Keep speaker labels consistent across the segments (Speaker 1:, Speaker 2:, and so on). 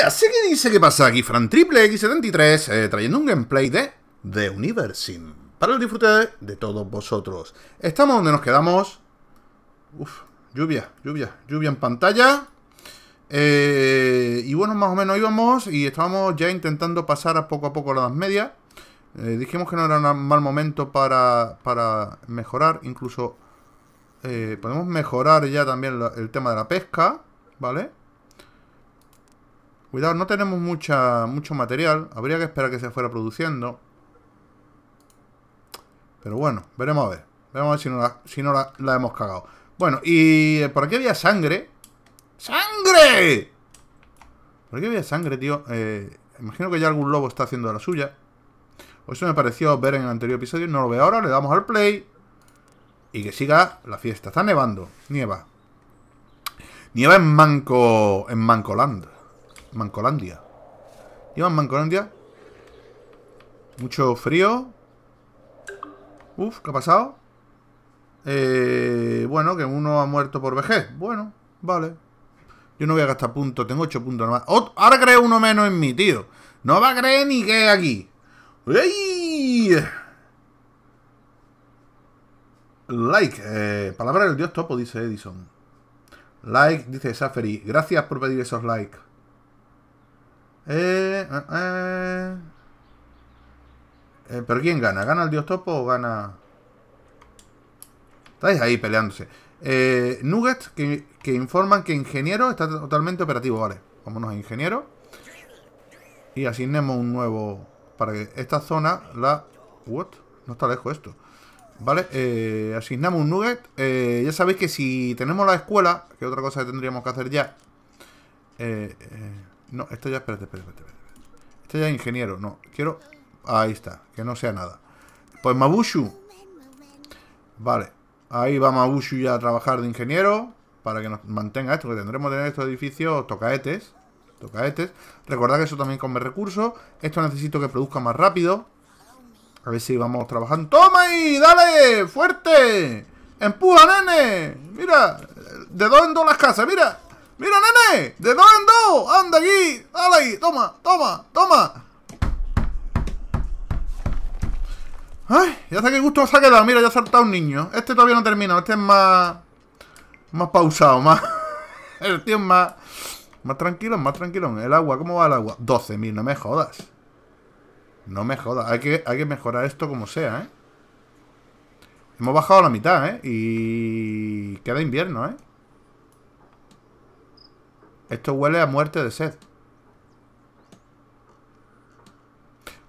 Speaker 1: así que dice que pasa aquí Fran Triple X73 eh, trayendo un gameplay de The Universim para el disfrute de todos vosotros. Estamos donde nos quedamos. Uf, lluvia, lluvia, lluvia en pantalla. Eh, y bueno, más o menos íbamos y estábamos ya intentando pasar a poco a poco las medias. Eh, dijimos que no era un mal momento para, mejorar, incluso podemos mejorar ya también el tema de la pesca, ¿vale? Cuidado, no tenemos mucha, mucho material. Habría que esperar que se fuera produciendo. Pero bueno, veremos a ver. Veremos a ver si no la, si no la, hemos cagado. Bueno, y eh, por aquí había sangre. ¡Sangre! ¿Por aquí había sangre, tío? Eh, imagino que ya algún lobo está haciendo la suya. O eso me pareció ver en el anterior episodio. No lo veo ahora, le damos al play. Y que siga la fiesta. Está nevando. Nieva. Nieva en Manco. En Mancoland. Mancolandia. ¿Llevan Mancolandia? Mucho frío. Uf, ¿qué ha pasado? Eh, bueno, que uno ha muerto por vejez. Bueno, vale. Yo no voy a gastar puntos, tengo 8 puntos nomás. ahora creo uno menos en mí, tío. No va a creer ni que aquí. ¡Ey! Like, eh, palabra del dios topo, dice Edison. Like, dice Safari. Gracias por pedir esos likes. Eh, eh, eh. eh, Pero ¿quién gana? ¿Gana el dios topo o gana...? Estáis ahí peleándose. Eh, nuggets que, informan que ingeniero está totalmente operativo. Vale, vámonos a ingeniero. Y asignemos un nuevo... Para que esta zona la... What? No está lejos esto. Vale, asignamos un nugget. ya sabéis que si tenemos la escuela, que otra cosa que tendríamos que hacer ya... eh no, esto ya, espérate, espérate, espérate. Este ya es ingeniero, no. Quiero... Ah, ahí está, que no sea nada. Pues Mabushu. Vale. Ahí va Mabushu ya a trabajar de ingeniero. Para que nos mantenga esto, que tendremos que tener estos edificios tocaetes. Tocaetes. Recordad que eso también come recursos. Esto necesito que produzca más rápido. A ver si vamos trabajando. ¡Toma y ¡Dale! ¡Fuerte! ¡Empuja, nene! Mira, de dónde en las casas, mira. ¡Mira, nene! ¡De dos en ¡Anda aquí! ¡Dale ahí! ¡Toma! ¡Toma! ¡Toma! ¡Ay! Ya sé qué gusto se ha quedado. Mira, ya ha saltado un niño. Este todavía no termina. Este es más... Más pausado, más... El tío es más... Más tranquilo, más tranquilo. El agua, ¿cómo va el agua? 12.000, no me jodas. No me jodas. Hay que, hay que mejorar esto como sea, ¿eh? Hemos bajado a la mitad, ¿eh? Y... Queda invierno, ¿eh? Esto huele a muerte de sed.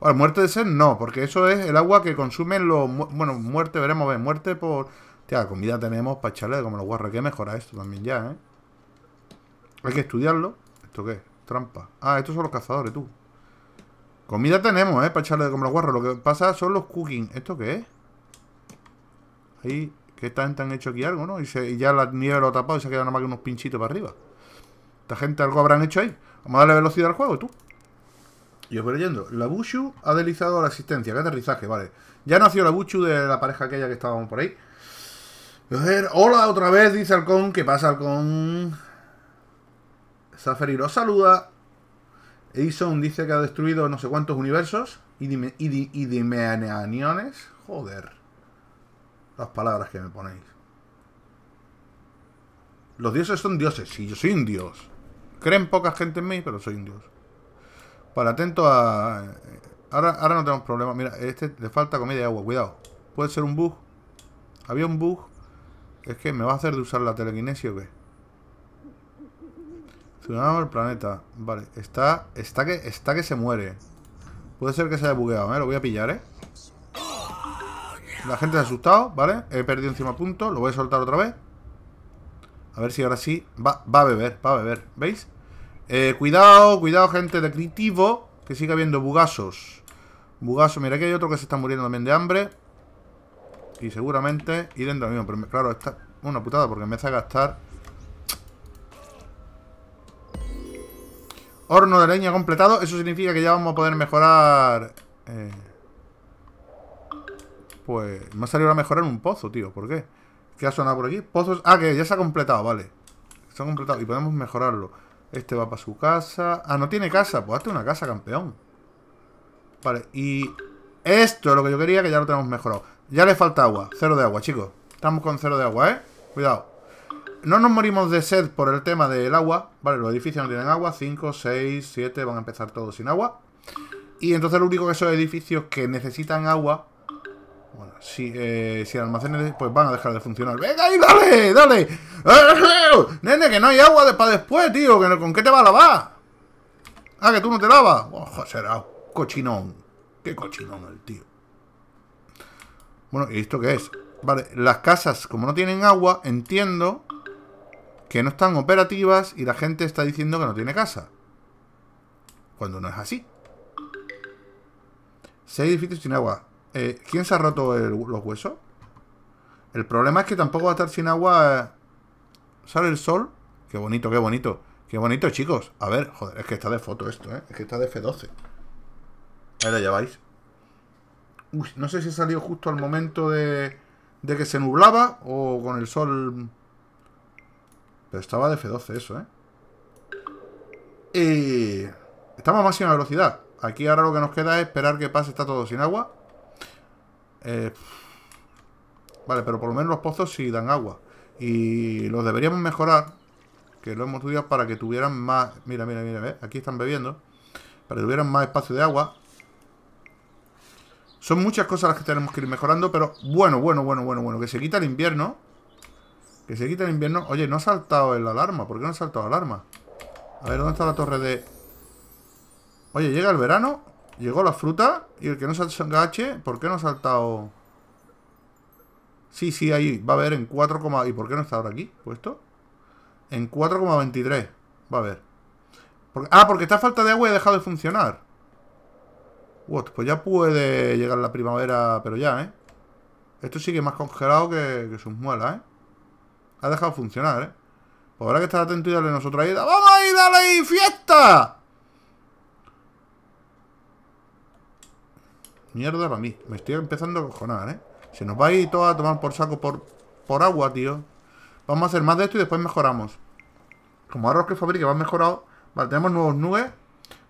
Speaker 1: a muerte de sed no, porque eso es el agua que consumen los... bueno, muerte, veremos, ver, muerte por... Tía, comida tenemos para echarle como los guarros. Hay que mejorar esto también ya, ¿eh? Hay que estudiarlo. ¿Esto qué Trampa. Ah, estos son los cazadores, tú. Comida tenemos, ¿eh? Para echarle de como los guarros. Lo que pasa son los cooking. ¿Esto qué es? Ahí, que están, han hecho aquí algo, ¿no? Y, y ya la nieve lo ha tapado y se ha quedado nada más que unos pinchitos para arriba. Esta gente algo habrán hecho ahí. Vamos a darle velocidad al juego, tú. Yo os voy leyendo. La buchu ha deslizado la existencia Qué aterrizaje, vale. Ya nació la buchu de la pareja aquella que estábamos por ahí. Hola otra vez, dice Halcón. ¿Qué pasa, Halcón? Zaferi los saluda. Edison dice que ha destruido no sé cuántos universos. Y dime, Joder. Las palabras que me ponéis. Los dioses son dioses. Y yo soy un dios. Creen poca gente en mí, pero soy indios. Vale, atento a... Ahora, no tenemos problema. Mira, este le falta comida y agua. Cuidado. Puede ser un bug. Había un bug. Es que me va a hacer de usar la telequinesia o qué. el planeta. Vale, está, está, que, está que se muere. Puede ser que se haya bugueado, ¿eh? Lo voy a pillar, ¿eh? La gente se ha asustado, ¿vale? He perdido encima punto. Lo voy a soltar otra vez. A ver si ahora sí. Va, a beber, va a beber. ¿Veis? Eh, cuidado, cuidado, gente de Que sigue habiendo bugazos. Bugazos. Mira, aquí hay otro que se está muriendo también de hambre. Y seguramente iré dentro mismo. Pero claro, está una putada porque me hace gastar. Horno de leña completado. Eso significa que ya vamos a poder mejorar... Eh, pues me ha salido a mejorar un pozo, tío. ¿Por qué? ¿Qué ha sonado por aquí? Pozos. Ah, que ya se ha completado, vale. Se ha completado y podemos mejorarlo. Este va para su casa. Ah, no tiene casa. Pues hazte una casa, campeón. Vale, y esto es lo que yo quería, que ya lo tenemos mejorado. Ya le falta agua. Cero de agua, chicos. Estamos con cero de agua, ¿eh? Cuidado. No nos morimos de sed por el tema del agua. Vale, los edificios no tienen agua. 5, 6, 7 van a empezar todos sin agua. Y entonces lo único que son edificios que necesitan agua si, eh, si almacenes pues van a dejar de funcionar. ¡Venga ahí, dale! ¡Dale! ¡Eh, ¡Nene, que no hay agua de, para después, tío! ¿Que ¿Con qué te va a lavar? Ah, que tú no te lavas. ¡Ojo, oh, será cochinón! ¡Qué cochinón el tío! Bueno, ¿y esto qué es? Vale, las casas, como no tienen agua, entiendo que no están operativas y la gente está diciendo que no tiene casa. Cuando no es así. Seis edificios sin agua. Eh, ¿Quién se ha roto los huesos? El problema es que tampoco va a estar sin agua. Eh. Sale el sol. Qué bonito, qué bonito. Qué bonito, chicos. A ver, joder, es que está de foto esto, ¿eh? Es que está de F12. Ahí la lleváis. Uy, no sé si ha salió justo al momento de, de que se nublaba o con el sol... Pero estaba de F12 eso, ¿eh? Y... Estamos a máxima velocidad. Aquí ahora lo que nos queda es esperar que pase, está todo sin agua. Eh, vale, pero por lo menos los pozos sí dan agua. Y los deberíamos mejorar, que lo hemos estudiado para que tuvieran más... Mira, mira, mira, aquí están bebiendo. Para que tuvieran más espacio de agua. Son muchas cosas las que tenemos que ir mejorando, pero bueno, bueno, bueno, bueno, bueno. Que se quita el invierno. Que se quita el invierno. Oye, no ha saltado el alarma. ¿Por qué no ha saltado la alarma? A ver, ¿dónde está la torre de...? Oye, llega el verano Llegó la fruta y el que no se agache, ¿por qué no ha saltado? Sí, sí, ahí va a haber en 4, ¿y por qué no está ahora aquí puesto? En 4,23 va a ver ah, porque está falta de agua y ha dejado de funcionar. What, pues ya puede llegar la primavera, pero ya, ¿eh? Esto sigue más congelado que, sus muelas, ¿eh? Ha dejado de funcionar, ¿eh? Pues habrá que estar atento y darle nosotros ida ¡Vamos ir dale la ¡Fiesta! Mierda para mí. Me estoy empezando a cojonar, ¿eh? Se nos va a ir todo a tomar por saco por, por agua, tío. Vamos a hacer más de esto y después mejoramos. Como arroz que fabrica va mejorado. Vale, tenemos nuevos nubes.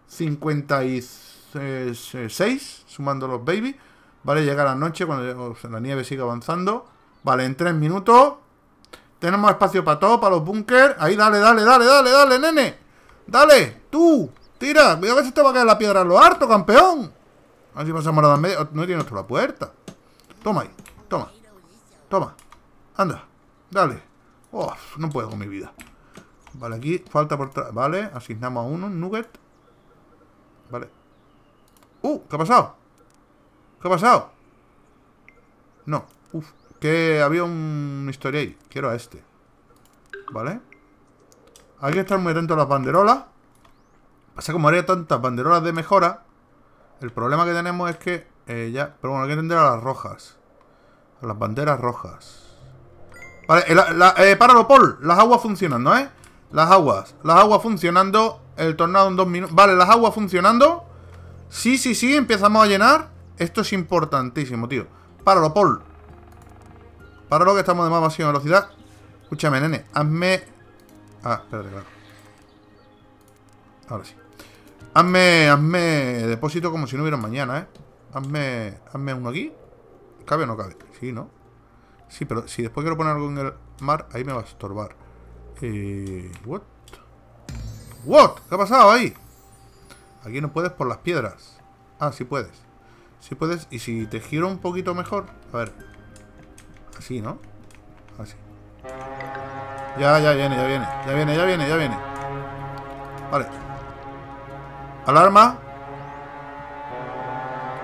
Speaker 1: 56, sumando los baby. Vale, llega la noche cuando la nieve sigue avanzando. Vale, en 3 minutos. Tenemos espacio para todo, para los bunkers Ahí, dale, dale, dale, dale, dale, nene. Dale, tú. Tira, cuidado que se te va a caer la piedra lo harto, campeón. A ver si la No tiene otra puerta. Toma ahí. Toma. Toma. Anda. Dale. Uf, no puedo con mi vida. Vale, aquí falta por... Vale, asignamos a uno, nugget. Vale. ¡Uh! ¿Qué ha pasado? ¿Qué ha pasado? No. Uf. Que había un historia ahí. Quiero a este. Vale. Hay que estar muy atento a las banderolas. Pasa como haría tantas banderolas de mejora el problema que tenemos es que eh, ya... Pero bueno, hay que entender a las rojas. A las banderas rojas. Vale, eh, la, eh, Paul. Las aguas funcionando, ¿eh? Las aguas. Las aguas funcionando. El tornado en dos minutos. Vale, las aguas funcionando. Sí, sí, sí, empezamos a llenar. Esto es importantísimo, tío. Páralo, Paul. lo que estamos de más máxima velocidad. Escúchame, nene. Hazme... Ah, espérate, claro. Ahora sí. Hazme, hazme depósito como si no hubiera mañana, ¿eh? Hazme, hazme uno aquí. ¿Cabe o no cabe? Sí, ¿no? Sí, pero si después quiero poner algo en el mar, ahí me va a estorbar. Eh, what? What? ¿Qué ha pasado ahí? Aquí no puedes por las piedras. Ah, sí puedes. Sí puedes. Y si te giro un poquito mejor. A ver. Así, ¿no? Así. Ya, ya viene, ya viene. Ya viene, ya viene, ya viene. Vale. ¿Alarma?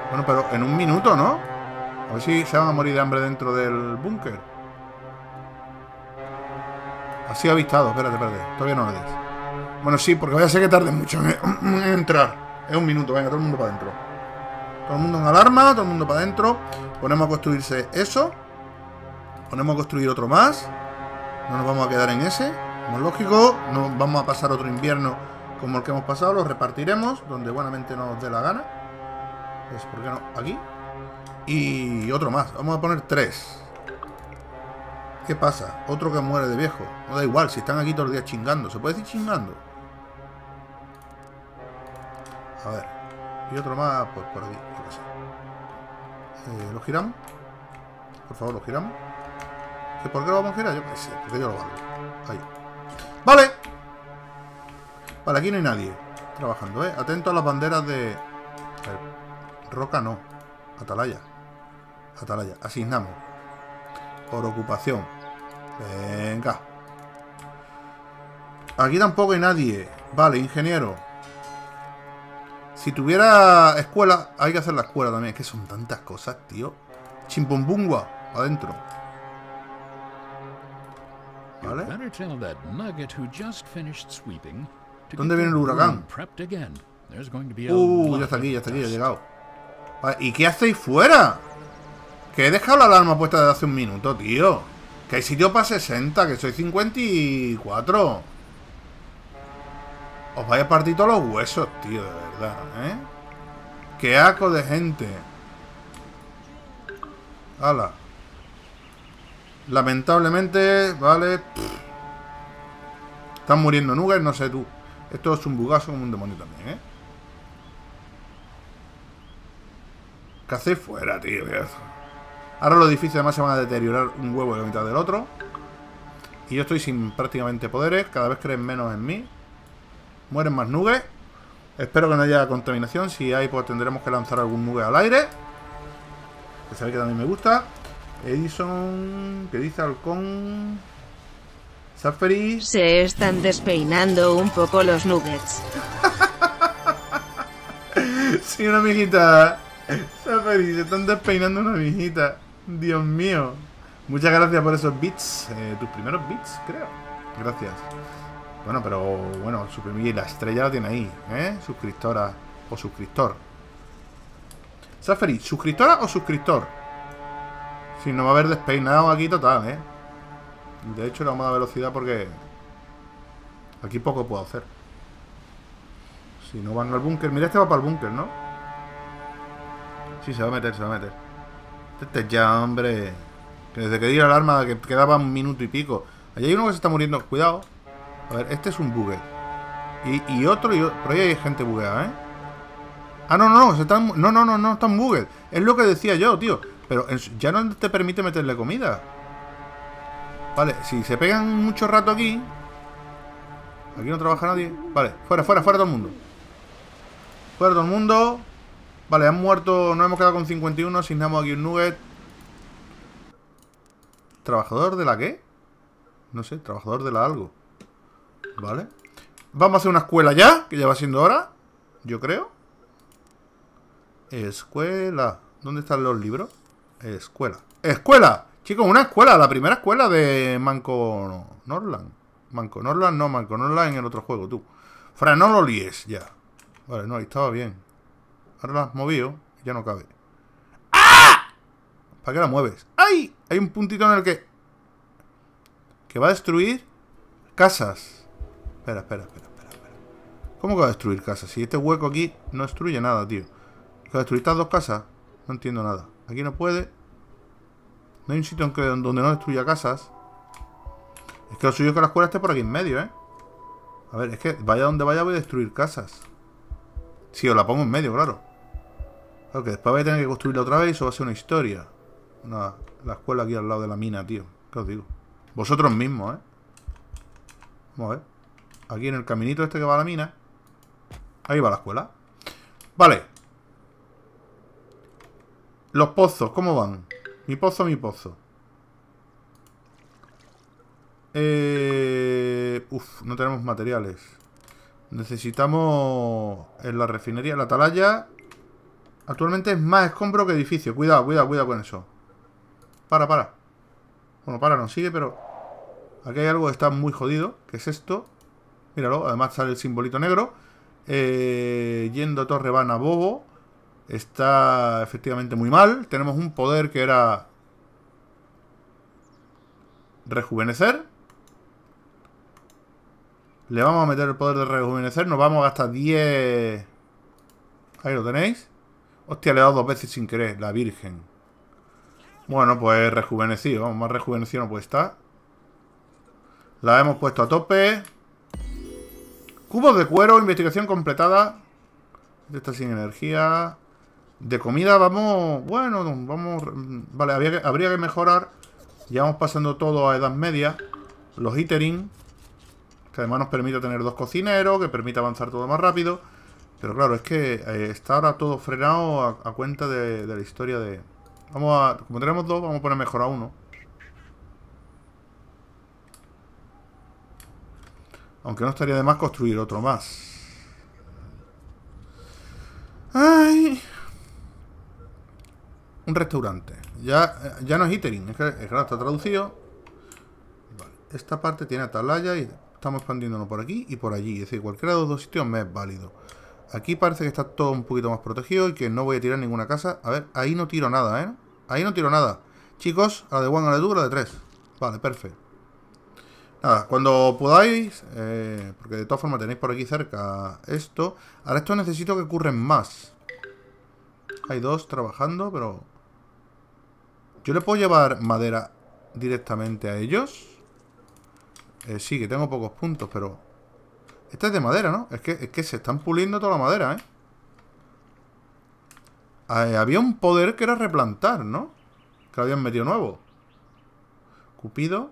Speaker 1: Bueno, pero en un minuto, ¿no? A ver si se van a morir de hambre dentro del búnker. Así avistado. Espérate, espérate. Todavía no lo des. Bueno, sí, porque vaya a ser que tarde mucho en, entrar. Es un minuto. Venga, todo el mundo para adentro. Todo el mundo en alarma. Todo el mundo para adentro. Ponemos a construirse eso. Ponemos a construir otro más. No nos vamos a quedar en ese. Como es lógico, no vamos a pasar otro invierno como el que hemos pasado, lo repartiremos donde buenamente nos dé la gana. Pues, ¿por qué no? Aquí. Y otro más. Vamos a poner tres. ¿Qué pasa? Otro que muere de viejo. No da igual, si están aquí todos los días chingando. ¿Se puede decir chingando? A ver. Y otro más, pues por aquí, eh, ¿Lo giramos? Por favor, lo giramos. ¿Por qué lo vamos a girar? Yo qué sé, porque yo lo valgo. Ahí. ¡Vale! Vale, aquí no hay nadie trabajando, ¿eh? Atento a las banderas de... roca no. Atalaya. Atalaya. Asignamos. Por ocupación. Venga. Aquí tampoco hay nadie. Vale, ingeniero. Si tuviera escuela, hay que hacer la escuela también. Es que son tantas cosas, tío. Chimpumbungua. adentro. Vale. ¿Dónde viene el huracán? Uh, ya está aquí, ya está aquí, ya he llegado. ¿Y qué hacéis fuera? Que he dejado la alarma puesta desde hace un minuto, tío. Que hay sitio para 60, que soy 54. Os vais a partir todos los huesos, tío, de verdad, ¿eh? ¡Qué aco de gente! ¡Hala! Lamentablemente, vale... Están muriendo nugas, no sé tú. Esto es un bugazo como un demonio también, ¿eh? ¿Qué hacéis fuera, tío? Ahora los edificios además se van a deteriorar un huevo de la mitad del otro. Y yo estoy sin prácticamente poderes. Cada vez creen menos en mí. Mueren más nubes. Espero que no haya contaminación. Si hay, pues tendremos que lanzar algún nube al aire. Que sabéis que también me gusta. Edison, que dice halcón... Se están despeinando un poco los nuggets. sí, una mijita. Safari, se están despeinando una mijita. Dios mío. Muchas gracias por esos bits. Eh, tus primeros bits, creo. Gracias. Bueno, pero bueno, la estrella la tiene ahí, ¿eh? Suscriptora o suscriptor. Safari, ¿suscriptora o suscriptor? Si no va a haber despeinado aquí total, ¿eh? De hecho, le vamos a dar velocidad porque aquí poco puedo hacer. Si no van al búnker. Mira, este va para el búnker, ¿no? Sí, se va a meter, se va a meter. Este ya, hombre. desde que di la alarma que quedaba un minuto y pico. Allí hay uno que se está muriendo. Cuidado. A ver, este es un bugue. Y, otro, y otro. Pero ahí hay gente bugueada, ¿eh? Ah, no, no, no. Se están, no, no, no, no están bugue Es lo que decía yo, tío. Pero ya no te permite meterle comida. Vale, si se pegan mucho rato aquí... Aquí no trabaja nadie. Vale, fuera, fuera, fuera todo el mundo. Fuera todo el mundo. Vale, han muerto... Nos hemos quedado con 51. Asignamos aquí un nugget. ¿Trabajador de la qué? No sé, trabajador de la algo. Vale. Vamos a hacer una escuela ya, que ya va siendo hora. Yo creo. Escuela. ¿Dónde están los libros? Escuela. ¡Escuela! Chicos, una escuela, la primera escuela de Manco Norland. Manco Norland, no, Manco Norland en el otro juego, tú. Fran, no lo líes, ya. Vale, no, ahí estaba bien. Ahora la has movido, ya no cabe. ¡Ah! ¿Para qué la mueves? ¡Ay! Hay un puntito en el que... Que va a destruir casas. Espera, espera, espera, espera. espera. ¿Cómo que va a destruir casas? Si este hueco aquí no destruye nada, tío. ¿Que va a destruir estas dos casas? No entiendo nada. Aquí no puede, no hay un sitio donde no destruya casas. Es que lo suyo es que la escuela esté por aquí en medio, ¿eh? A ver, es que vaya donde vaya voy a destruir casas. Si sí, os la pongo en medio, claro. Claro después voy a tener que construirla otra vez y eso va a ser una historia. Nada, la escuela aquí al lado de la mina, tío. ¿Qué os digo? Vosotros mismos, ¿eh? Vamos a ver. Aquí en el caminito este que va a la mina. Ahí va la escuela. Vale. Los pozos, ¿cómo van? Mi pozo, mi pozo. Eh, uf, no tenemos materiales. Necesitamos en la refinería, la atalaya. Actualmente es más escombro que edificio. Cuidado, cuidado, cuidado con eso. Para, para. Bueno, para, no sigue, pero... Aquí hay algo que está muy jodido, que es esto. Míralo, además sale el simbolito negro. Eh, yendo Torre Van a Bobo. Está efectivamente muy mal. Tenemos un poder que era rejuvenecer. Le vamos a meter el poder de rejuvenecer. Nos vamos a gastar 10... Ahí lo tenéis. Hostia, le he dado dos veces sin querer. La virgen. Bueno, pues rejuvenecido. Vamos, más rejuvenecido no puede estar. La hemos puesto a tope. Cubos de cuero, investigación completada. Esta sin energía. De comida vamos, bueno, vamos, vale, habría que, mejorar. Ya vamos pasando todo a edad media. Los iterin, que además nos permite tener dos cocineros, que permite avanzar todo más rápido. Pero claro, es que eh, está ahora todo frenado a, cuenta de, la historia de... Vamos a... Como tenemos dos, vamos a poner mejor a uno. Aunque no estaría de más construir otro más. ¡Ay! restaurante. Ya, ya no es Itering, es que no está traducido. Esta parte tiene atalaya y estamos expandiéndonos por aquí y por allí. Es decir, cualquiera de los dos sitios me es válido. Aquí parece que está todo un poquito más protegido y que no voy a tirar ninguna casa. A ver, ahí no tiro nada, ¿eh? Ahí no tiro nada. Chicos, a la de one, a la de two, la de tres. Vale, perfecto. Nada, cuando podáis, eh, porque de todas formas tenéis por aquí cerca esto. Ahora esto necesito que ocurren más. Hay dos trabajando, pero yo le puedo llevar madera directamente a ellos. Eh, sí, que tengo pocos puntos, pero... Esta es de madera, ¿no? Es que, es que se están puliendo toda la madera, ¿eh? eh había un poder que era replantar, ¿no? Que habían metido nuevo. Cupido.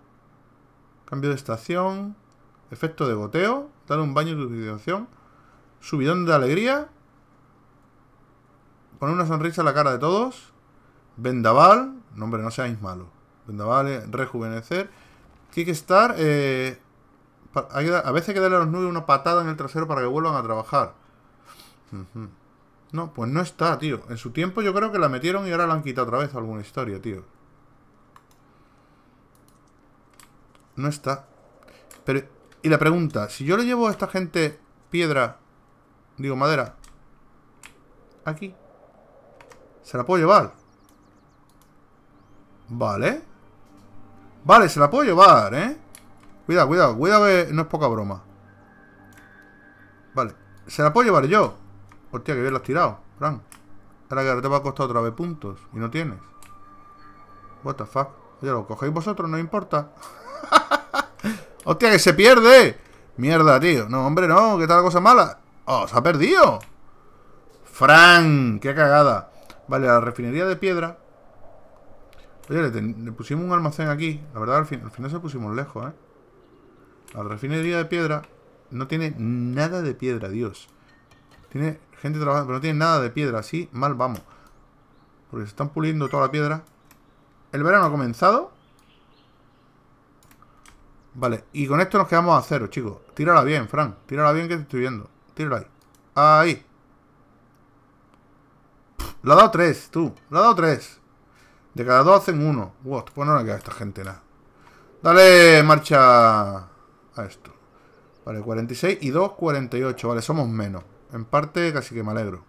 Speaker 1: Cambio de estación. Efecto de goteo. Dar un baño de utilización. Subidón de alegría. Poner una sonrisa en la cara de todos. Vendaval. No, hombre, no seáis malos. Vale, rejuvenecer. Kickstar, eh, hay que, a veces hay que darle a los nubes una patada en el trasero para que vuelvan a trabajar. No, pues no está, tío. En su tiempo yo creo que la metieron y ahora la han quitado otra vez alguna historia, tío. No está. Pero, y la pregunta, si yo le llevo a esta gente piedra, digo madera, aquí, ¿se la puedo llevar? Vale. Vale, se la puedo llevar, ¿eh? Cuidado, cuidado, cuidado no es poca broma. Vale. Se la puedo llevar yo. Hostia, que bien la has tirado, Fran. Ahora que te va a costar otra vez puntos. Y no tienes. What the fuck. Ya lo cogéis vosotros, no importa. ¡Hostia, que se pierde! Mierda, tío. No, hombre, no. que tal cosa mala? ¡Oh, se ha perdido! ¡Fran! ¡Qué cagada! Vale, la refinería de piedra Oye, le, pusimos un almacén aquí. La verdad, al, final se pusimos lejos, ¿eh? La refinería de piedra no tiene nada de piedra, Dios. Tiene gente trabajando, pero no tiene nada de piedra. Así mal vamos. Porque se están puliendo toda la piedra. El verano ha comenzado. Vale, y con esto nos quedamos a cero, chicos. Tírala bien, Fran. Tírala bien que te estoy viendo. Tírala ahí. Ahí. Pff, ha dado tres, tú. La ha dado tres. De cada dos hacen uno. pues no le queda a esta gente nada. Dale marcha a esto. Vale, 46 y 2, 48. Vale, somos menos. En parte casi que me alegro.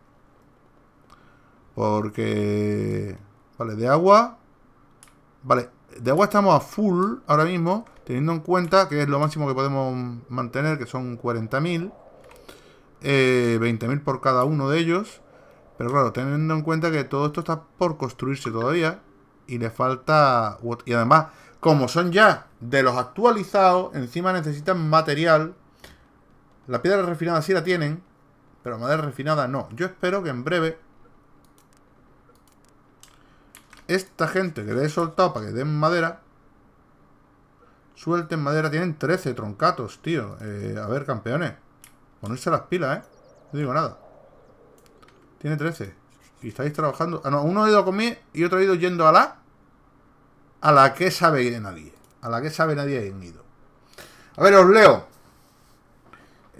Speaker 1: Porque... Vale, de agua... Vale, de agua estamos a full ahora mismo. Teniendo en cuenta que es lo máximo que podemos mantener, que son 40.000. 20.000 eh, por cada uno de ellos. Pero claro, teniendo en cuenta que todo esto está por construirse todavía y le falta... Y además, como son ya de los actualizados, encima necesitan material. La piedra refinada sí la tienen, pero madera refinada no. Yo espero que en breve... Esta gente que le he soltado para que den madera... Suelten madera. Tienen 13 troncatos, tío. Eh, a ver, campeones. Ponerse las pilas, ¿eh? No digo nada. Tiene 13. Y estáis trabajando... Ah, no. Uno ha ido a y otro ha ido yendo a la a la que sabe ir nadie. A la que sabe nadie en A ver, os leo.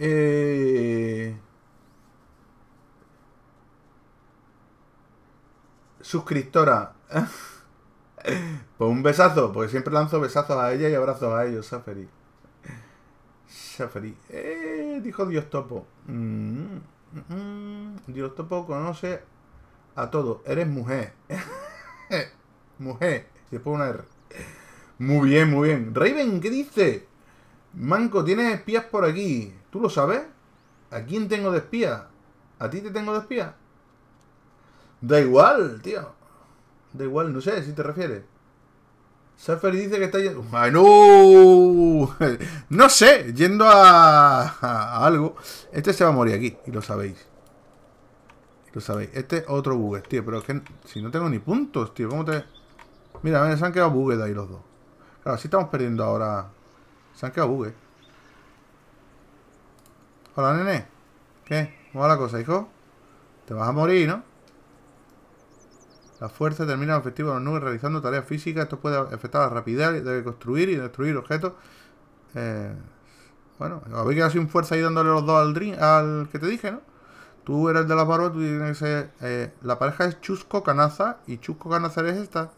Speaker 1: Eh, suscriptora. pues un besazo, porque siempre lanzo besazos a ella y abrazos a ellos, Saferi. Saferi. Eh, dijo Dios Topo. Mm, mm, Dios Topo conoce a todo. Eres mujer. mujer. Si después una R. Muy bien, muy bien. Raven, ¿qué dice? Manco, tienes espías por aquí. ¿Tú lo sabes? ¿A quién tengo de espía? ¿A ti te tengo de espía? Da igual, tío. Da igual, no sé si te refieres. Safari dice que está yendo. ¡Ay, no! no sé, yendo a... algo. Este se va a morir aquí, y lo sabéis. Lo sabéis. Este es otro bug, tío. Pero es que si no tengo ni puntos, tío, ¿cómo te.? Mira, se han quedado bugue de ahí los dos. Claro, sí estamos perdiendo ahora. Se han quedado bugue. Hola, nene. ¿Qué? ¿Cómo va la cosa, hijo? Te vas a morir, ¿no? Las fuerzas terminan efectivo en los nubes realizando tareas físicas. Esto puede afectar la rapidez de construir y destruir objetos. Eh, bueno, habéis quedado sin fuerza ahí dándole los dos al, que te dije, ¿no? Tú eres el de las barbas tú tienes que ser... Eh, la pareja es Chusco Canaza y Chusco Canaza es esta.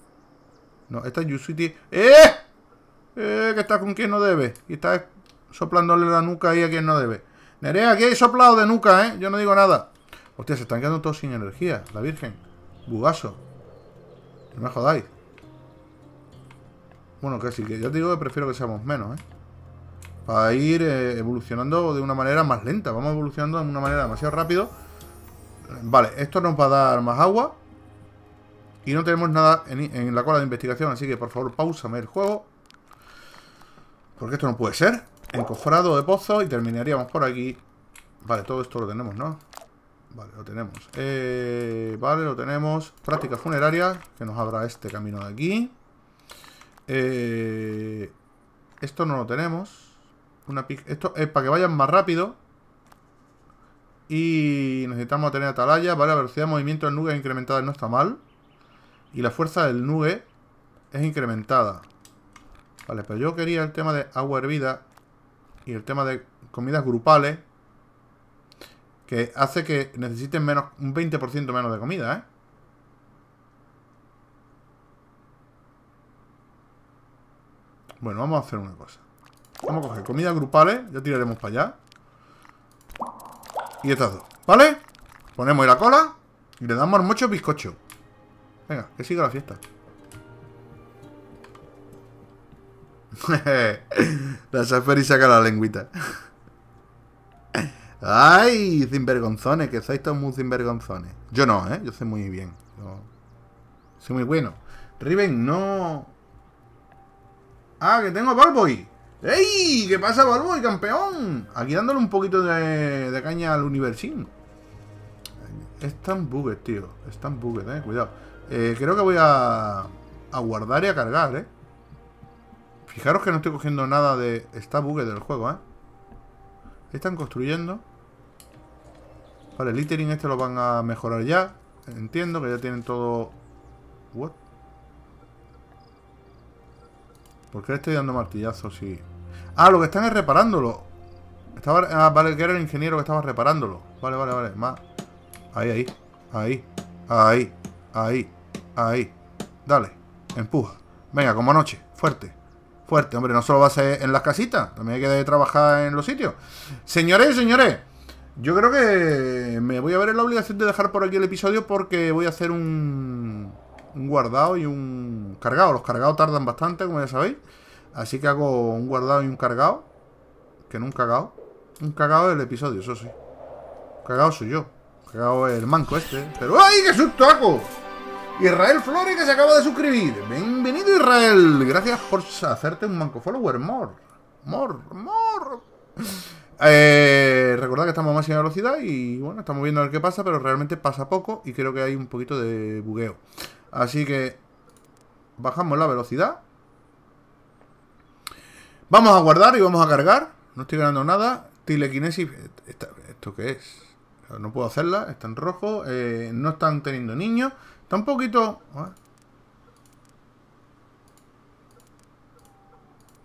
Speaker 1: No, esta es ¡Eh! ¡Eh! Que está con quien no debe. Y está soplándole la nuca ahí a quien no debe. Nerea, aquí hay soplado de nuca, ¿eh? Yo no digo nada. Hostia, se están quedando todos sin energía. La Virgen. Bugaso. No me jodáis. Bueno, casi que yo te digo que prefiero que seamos menos, ¿eh? Para ir eh, evolucionando de una manera más lenta. Vamos evolucionando de una manera demasiado rápido. Vale, esto nos va a dar más agua. Y no tenemos nada en, la cola de investigación, así que por favor pausame el juego. Porque esto no puede ser. Encofrado de pozo y terminaríamos por aquí. Vale, todo esto lo tenemos, ¿no? Vale, lo tenemos. Eh, vale, lo tenemos. práctica funeraria que nos abra este camino de aquí. Eh, esto no lo tenemos. Una esto es para que vayan más rápido. Y necesitamos tener atalaya, ¿vale? La velocidad de movimiento en nube incrementada no está mal. Y la fuerza del nube es incrementada. Vale, pero yo quería el tema de agua hervida y el tema de comidas grupales. Que hace que necesiten menos, un 20% menos de comida, ¿eh? Bueno, vamos a hacer una cosa. Vamos a coger comidas grupales, ya tiraremos para allá. Y estas dos, ¿vale? Ponemos ahí la cola y le damos mucho bizcocho. Venga, que siga la fiesta. la Saferi saca la lengüita. ¡Ay! Sinvergonzones, que sois todos muy sinvergonzones. Yo no, ¿eh? Yo sé muy bien. Soy muy bueno. Riven, no... ¡Ah, que tengo Balboy! ¡Ey! ¿Qué pasa, Balboy, campeón? Aquí dándole un poquito de, de caña al Universin. Están bugged, tío. Están bugged, eh. Cuidado. Eh, creo que voy a, guardar y a cargar, ¿eh? Fijaros que no estoy cogiendo nada de... esta bugue del juego, ¿eh? Están construyendo. Vale, el littering este lo van a mejorar ya. Entiendo que ya tienen todo... ¿What? ¿Por qué le estoy dando martillazos si...? Ah, lo que están es reparándolo. Estaba... Ah, vale, que era el ingeniero que estaba reparándolo. Vale, vale, vale. Más... Ahí, ahí. Ahí. Ahí. Ahí, ahí. Dale, empuja. Venga, como anoche, fuerte. Fuerte, hombre, no solo va a ser en las casitas, también hay que trabajar en los sitios. Señores, señores, yo creo que me voy a ver en la obligación de dejar por aquí el episodio porque voy a hacer un, un guardado y un cargado. Los cargados tardan bastante, como ya sabéis. Así que hago un guardado y un cargado. Que no un cagado. Un cagado del episodio, eso sí. Cagado soy yo. Cagado el manco este. Pero ¡ay, qué susto Israel Flores que se acaba de suscribir. Bienvenido Israel. Gracias por hacerte un manco follower. More. mor More. Eh, recordad que estamos a máxima velocidad y bueno, estamos viendo a ver qué pasa, pero realmente pasa poco y creo que hay un poquito de bugueo. Así que bajamos la velocidad. Vamos a guardar y vamos a cargar. No estoy ganando nada. Telequinesis. Eh, ¿Esto qué es? No puedo hacerla. Está en rojo. Eh, no están teniendo niños. Está un poquito...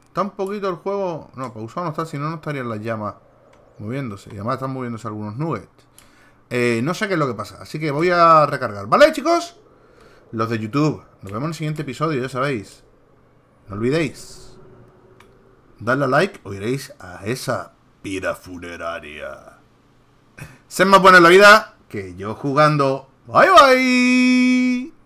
Speaker 1: Está un poquito el juego... No, pausado no está, si no, no estarían las llamas moviéndose. Y además están moviéndose algunos nuggets. Eh, no sé qué es lo que pasa, así que voy a recargar. ¿Vale, chicos? Los de YouTube. Nos vemos en el siguiente episodio, ya sabéis. No olvidéis. Dadle a like o iréis a esa pira funeraria. Sed más bueno en la vida que yo jugando バイバイ